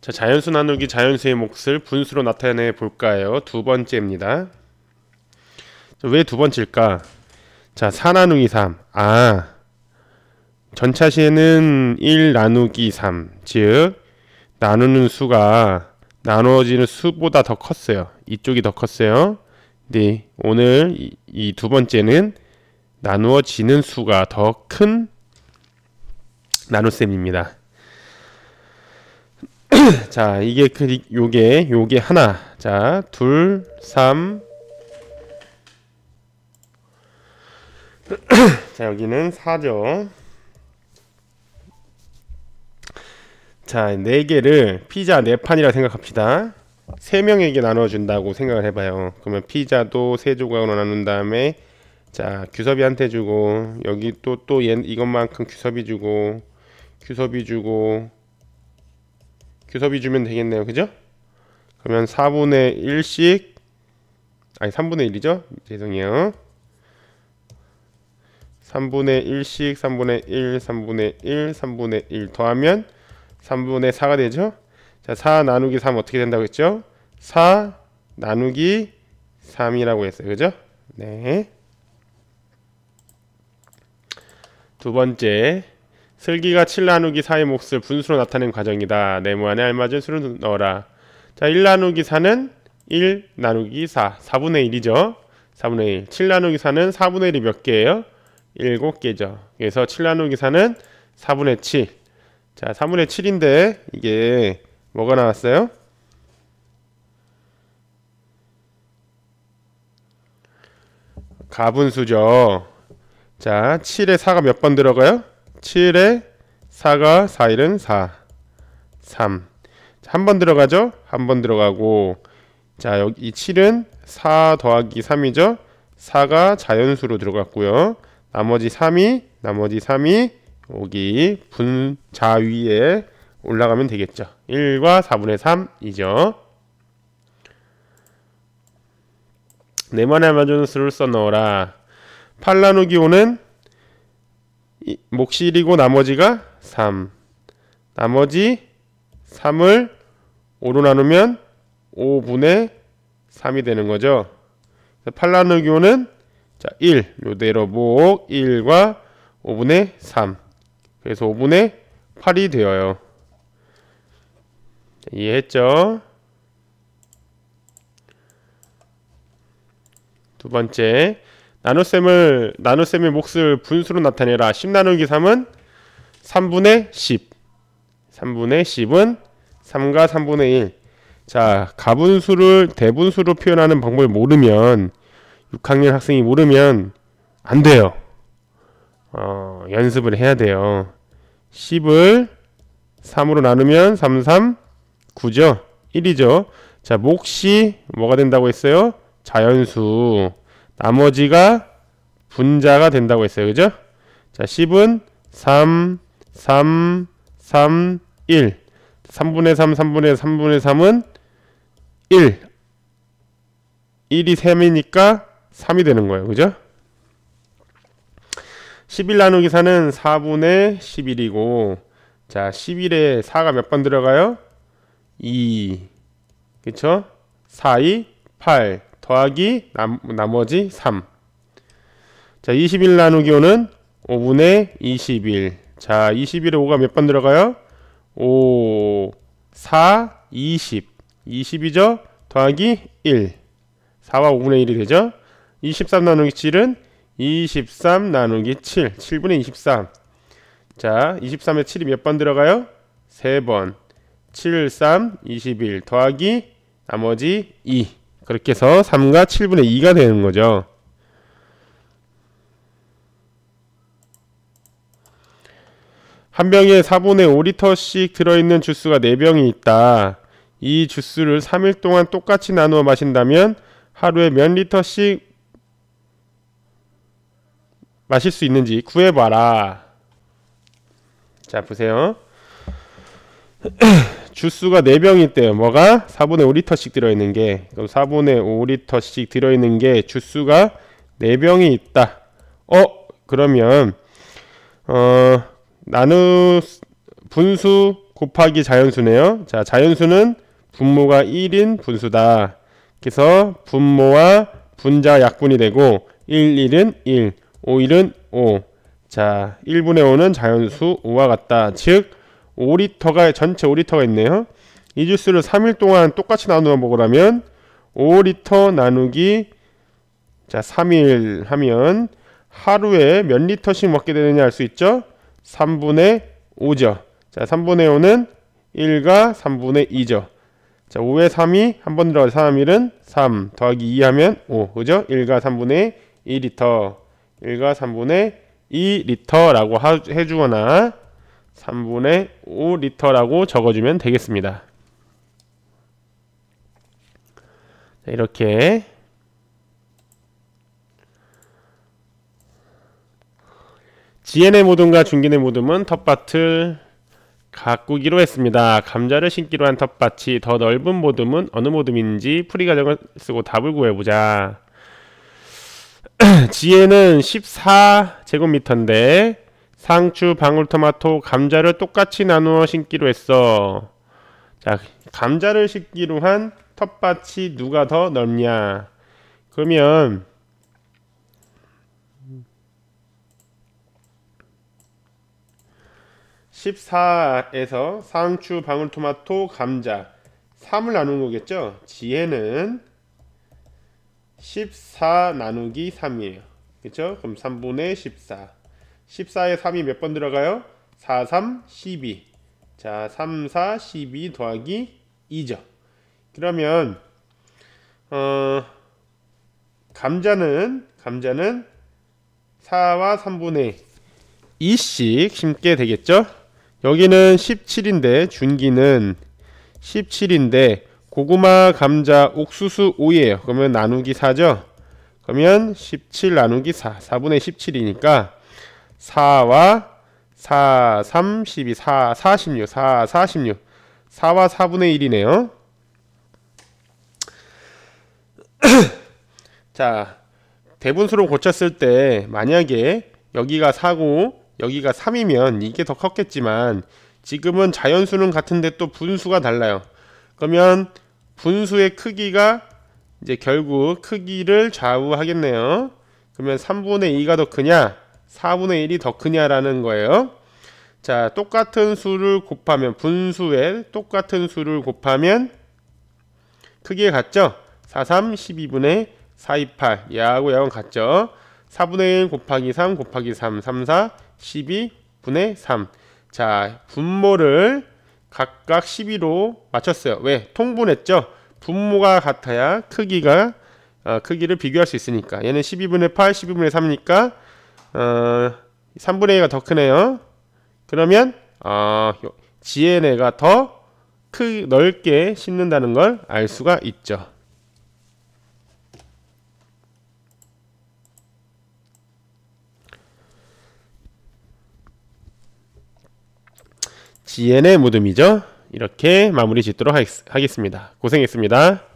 자, 자연수 나누기 자연수의 몫을 분수로 나타내 볼까요? 두 번째입니다. 왜 두 번째일까? 자, 4 나누기 3. 아, 전차시에는 1 나누기 3. 즉, 나누는 수가 나누어지는 수보다 더 컸어요. 이쪽이 더 컸어요. 네, 오늘 이두 이 번째는 나누어지는 수가 더 큰 나눗셈입니다. 자, 이게 클릭 그, 요게 요게 하나. 자, 둘, 삼. 자, 여기는 4죠 자, 4 개를 피자 4 판이라 생각합시다. 3 명에게 나눠준다고 생각을 해봐요. 그러면 피자도 3 조각으로 나눈 다음에 자 규섭이한테 주고 여기 또 또 이것만큼 규섭이 주고 규섭이 주고 교섭이 주면 되겠네요 그죠? 그러면 4분의 1씩 아니 3분의 1이죠? 죄송해요 3분의 1씩 3분의 1 3분의 1 3분의 1 더하면 3분의 4가 되죠? 자, 4 나누기 3 어떻게 된다고 했죠? 4 나누기 3이라고 했어요. 그죠? 네. 두 번째 슬기가 7 나누기 4의 몫을 분수로 나타낸 과정이다. 네모 안에 알맞은 수를 넣어라. 자, 1 나누기 4는 1 나누기 4, 4분의 1이죠. 4분의 1. 7 나누기 4는 4분의 1이 몇 개예요? 7개죠. 그래서 7 나누기 4는 4분의 7. 자, 3분의 7인데 이게 뭐가 나왔어요? 가분수죠. 자, 7에 4가 몇 번 들어가요? 7에 4가 4, 일은 4, 3. 한 번 들어가죠? 한 번 들어가고 자, 여기 이 7은 4 더하기 3이죠? 4가 자연수로 들어갔고요. 나머지 3이 나머지 3이 여기 분자 위에 올라가면 되겠죠. 1과 4분의 3이죠. 네만의 마존수를 써넣어라. 팔라누기오는 목실이고 나머지가 3 나머지 3을 5로 나누면 5분의 3이 되는 거죠 8라누교는 자, 1 요대로 목 1과 5분의 3 그래서 5분의 8이 되어요 이해했죠? 두 번째 나눗셈을 나눗셈의 몫을 분수로 나타내라 10 나누기 3은 3분의 10 3분의 10은 3과 3분의 1 자, 가분수를 대분수로 표현하는 방법을 모르면 6학년 학생이 모르면 안 돼요. 어, 연습을 해야 돼요. 10을 3으로 나누면 3, 3, 9죠? 1이죠? 자, 몫이 뭐가 된다고 했어요? 자연수. 나머지가 분자가 된다고 했어요. 그죠? 자, 10은 3, 3, 3, 1. 3분의 3, 3분의 3분의 3 3은 1. 1이 3이니까 3이 되는 거예요. 그죠? 11 나누기 4는 4분의 11이고 자, 11에 4가 몇 번 들어가요? 2. 그쵸? 4, 2, 8. 더하기 나, 머지 3. 자, 21 나누기 5는 5분의 21. 자, 21에 5가 몇 번 들어가요? 5, 4, 20. 20이죠? 더하기 1. 4와 5분의 1이 되죠? 23 나누기 7은 23 나누기 7. 7분의 23. 자, 23에 7이 몇 번 들어가요? 3번. 7, 3, 21 더하기 나머지 2. 그렇게 해서 3과 7분의 2가 되는 거죠. 한 병에 4분의 5리터씩 들어있는 주스가 4병이 있다. 이 주스를 3일 동안 똑같이 나누어 마신다면 하루에 몇 리터씩 마실 수 있는지 구해봐라. 자, 보세요. 주스가 4병이 있대요. 뭐가? 4분의 5리터씩 들어있는 게. 그럼 4분의 5리터씩 들어있는 게 주스가 4병이 있다. 어? 그러면 어 나누 분수 곱하기 자연수네요. 자, 자연수는 분모가 1인 분수다. 그래서 분모와 분자 약분이 되고 1, 1은 1, 5, 1은 5. 자, 1분의 5는 자연수 5와 같다. 즉 5리터가 전체 5리터가 있네요. 이 주스를 3일 동안 똑같이 나누어 먹으라면 5리터 나누기 자 3일 하면 하루에 몇 리터씩 먹게 되느냐 알 수 있죠? 3분의 5죠. 자 3분의 5는 1과 3분의 2죠. 자 5의 3이 한 번 들어갈 3일은 3 더하기 2 하면 5 그죠? 1과 3분의 2리터 1과 3분의 2리터라고 해주거나 3분의 5리터라고 적어주면 되겠습니다. 이렇게 지엔의 모듬과 중기의 모듬은 텃밭을 가꾸기로 했습니다. 감자를 심기로 한 텃밭이 더 넓은 모듬은 어느 모듬인지 풀이 과정을 쓰고 답을 구해보자. 지혜는 14제곱미터인데 상추, 방울토마토, 감자를 똑같이 나누어 심기로 했어. 자, 감자를 심기로 한 텃밭이 누가 더 넓냐? 그러면 1 4에서 상추, 방울토마토, 감자 3을 나누는 거겠죠? 지혜는 14 나누기 3이에요. 그렇죠? 그럼 3분의 14 14에 3이 몇 번 들어가요? 4, 3, 12 자, 3, 4, 12 더하기 2죠 그러면 어, 감자는 감자는 4와 3분의 2씩 심게 되겠죠 여기는 17인데 준기는 17인데 고구마, 감자, 옥수수, 5이에요 그러면 나누기 4죠 그러면 17 나누기 4 4분의 17이니까 4와 4, 3, 12, 4, 46, 4, 46 4와 4분의 1이네요 자 대분수로 고쳤을 때 만약에 여기가 4고 여기가 3이면 이게 더 컸겠지만 지금은 자연수는 같은데 또 분수가 달라요 그러면 분수의 크기가 이제 결국 크기를 좌우하겠네요 그러면 3분의 2가 더 크냐 4분의 1이 더 크냐라는 거예요. 자, 똑같은 수를 곱하면 분수에 똑같은 수를 곱하면 크기에 같죠? 43, 12분의 428 야하고 야하고 같죠? 4분의 1 곱하기 3 곱하기 3 34, 12분의 3 자, 분모를 각각 12로 맞췄어요. 왜? 통분했죠? 분모가 같아야 크기가 어, 크기를 비교할 수 있으니까 얘는 12분의 8, 12분의 3이니까 어, 3분의 2가 더 크네요. 그러면 어, 아, GNA가 더 크, 넓게 씹는다는 걸 알 수가 있죠. GNA 모듬이죠. 이렇게 마무리 짓도록 하겠, 하겠습니다. 고생했습니다.